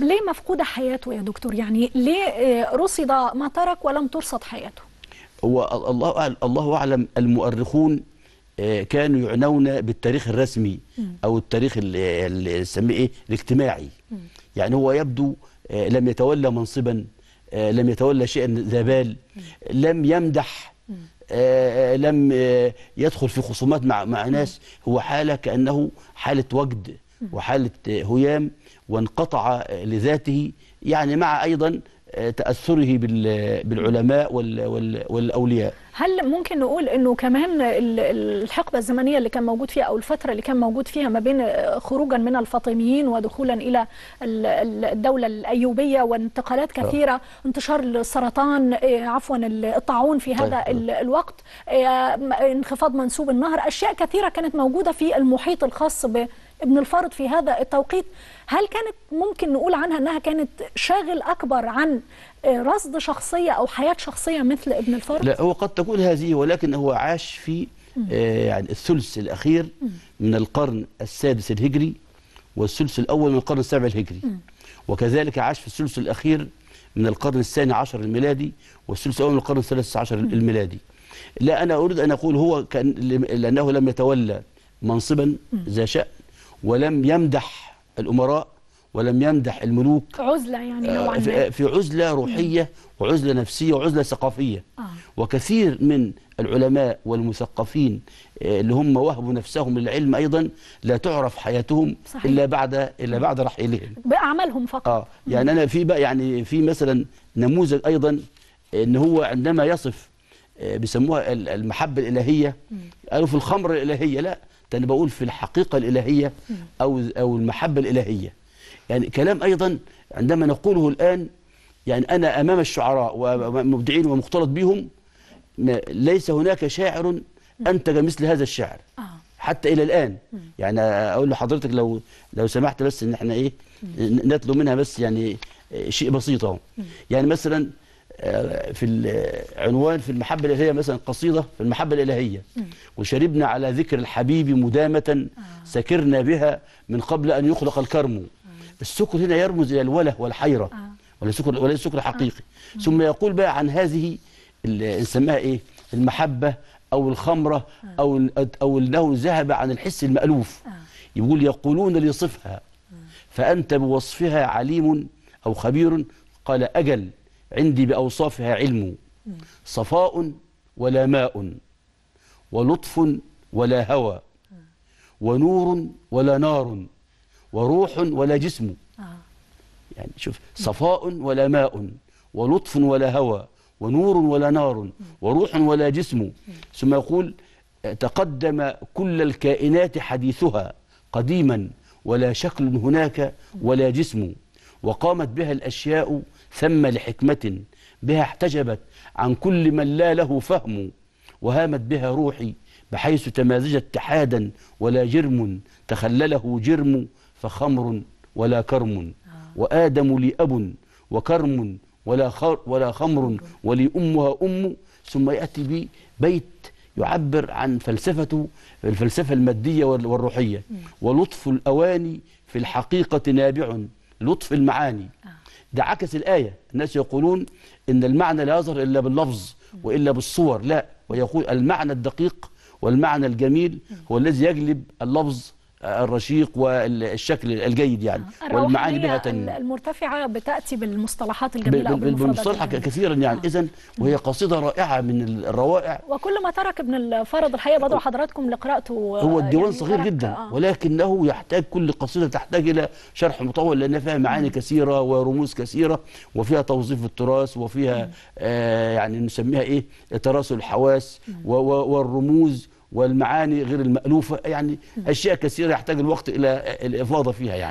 ليه مفقودة حياته يا دكتور يعني ليه آه، رصد ما ترك ولم ترصد حياته هو الله الله أعلم المؤرخون آه، كانوا يعنون بالتاريخ الرسمي أو التاريخ اللي نسميه إيه الاجتماعي يعني هو يبدو آه، لم يتولى منصبا لم يتولى شيئا ذا بال لم يمدح لم يدخل في خصومات مع مع ناس هو حاله كانه حاله وجد وحالة هيام وانقطع لذاته يعني مع أيضا آه، تأثره بالعلماء والأولياء هل ممكن نقول أنه كمان الحقبة الزمنية اللي كان موجود فيها أو الفترة اللي كان موجود فيها ما بين آه، خروجا من الفاطميين ودخولا إلى الدولة الأيوبية وانتقالات آه. كثيرة انتشار السرطان عفوا الطاعون في هذا طيب. الوقت انخفاض منسوب النهر أشياء كثيرة كانت موجودة في المحيط الخاص ب ابن الفارض في هذا التوقيت هل كانت ممكن نقول عنها أنها كانت شاغل أكبر عن آه، رصد شخصية أو حياة شخصية مثل ابن الفارض؟ لا هو قد تكون هذه ولكن هو عاش في آه، يعني الثلث الأخير من القرن السادس الهجري والثلث الأول من القرن السابع الهجري وكذلك عاش في الثلث الأخير من القرن الثاني عشر الميلادي والثلث الأول من القرن الثالث عشر الميلادي لا أنا أريد أن أقول هو كان لأنه لم يتولى منصبا ذا شأن ولم يمدح الأمراء ولم يمدح الملوك عزلة يعني آه، نوعا ما في عزلة روحية وعزلة نفسية وعزلة ثقافية آه. وكثير من العلماء والمثقفين آه، اللي هم وهبوا نفسهم للعلم أيضا لا تعرف حياتهم صحيح. إلا بعد إلا بعد رحيلهم بأعمالهم فقط آه. يعني أنا في بقى يعني في مثلا نموذج أيضا إن هو عندما يصف آه، بيسموها المحبة الإلهية قالوا في الخمر الإلهية لا ده اللي بقول في الحقيقة الإلهية أو أو المحبة الإلهية يعني كلام أيضا عندما نقوله الآن يعني أنا أمام الشعراء ومبدعين ومختلط بهم ليس هناك شاعر أنتج مثل هذا الشعر آه. حتى إلى الآن يعني أقول لحضرتك لو لو سمحت بس إن إحنا إيه نتلو منها بس يعني شيء بسيط أهو يعني مثلا في عنوان في المحبة الإلهية مثلا قصيدة في المحبة الإلهية وشربنا على ذكر الحبيب مدامة آه. سكرنا بها من قبل أن يخلق الكرم السكر هنا يرمز إلى الوله والحيرة آه. وليس سكر سكر حقيقي آه. ثم يقول بقى عن هذه نسميها إيه المحبة أو الخمرة أو أو أنه ذهب عن الحس المألوف يقول يقولون لصفها فأنت بوصفها عليم أو خبير قال أجل عندي بأوصافها علم صفاء ولا ماء ولطف ولا هوى ونور ولا نار وروح ولا جسم يعني شوف صفاء ولا ماء ولطف ولا هوى ونور ولا نار وروح ولا جسم ثم يقول تقدم كل الكائنات حديثها قديما ولا شكل هناك ولا جسم وقامت بها الأشياء ثم لحكمة بها احتجبت عن كل من لا له فهم وهامت بها روحي بحيث تمازجت تحادا ولا جرم تخلله جرم فخمر ولا كرم آه. وآدم لي أب وكرم ولا, خر ولا خمر ولي أمها أم ثم يأتي بي بيت يعبر عن فلسفته الفلسفة المادية والروحية ولطف الأواني في الحقيقة نابع لطف المعاني آه. ده عكس الآية الناس يقولون إن المعنى لا يظهر إلا باللفظ وإلا بالصور لا ويقول المعنى الدقيق والمعنى الجميل هو الذي يجلب اللفظ الرشيق والشكل الجيد يعني آه، والمعاني بها المرتفعه بتاتي بالمصطلحات الجميله بالمصطلح كثيرا يعني آه. اذا وهي قصيده رائعه من الروائع وكل ما ترك ابن الفرد الحقيقه بدعو حضراتكم لقراءته آه، هو الديوان يعني صغير جدا آه. ولكنه يحتاج كل قصيده تحتاج الى شرح مطول لان فيها معاني كثيره ورموز كثيره وفيها توظيف التراث وفيها آه يعني نسميها ايه تراسل الحواس والرموز والمعاني غير المألوفة يعني أشياء كثيرة يحتاج الوقت إلى الإفاضة فيها يعني